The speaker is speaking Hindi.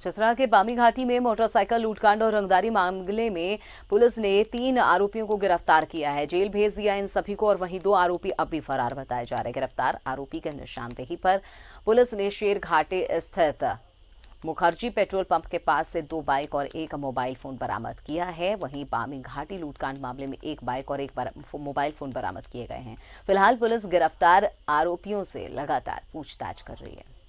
चतरा के बामी घाटी में मोटरसाइकिल लूटकांड और रंगदारी मामले में पुलिस ने तीन आरोपियों को गिरफ्तार किया है जेल भेज दिया इन सभी को और वहीं दो आरोपी अब भी फरार बताए जा रहे गिरफ्तार आरोपी के निशानदेही पर पुलिस ने शेर घाटे स्थित मुखर्जी पेट्रोल पंप के पास से दो बाइक और एक मोबाइल फोन बरामद किया है वहीं बामी घाटी लूटकांड मामले में एक बाइक और एक मोबाइल फोन बरामद किए गए हैं फिलहाल पुलिस गिरफ्तार आरोपियों से लगातार पूछताछ कर रही है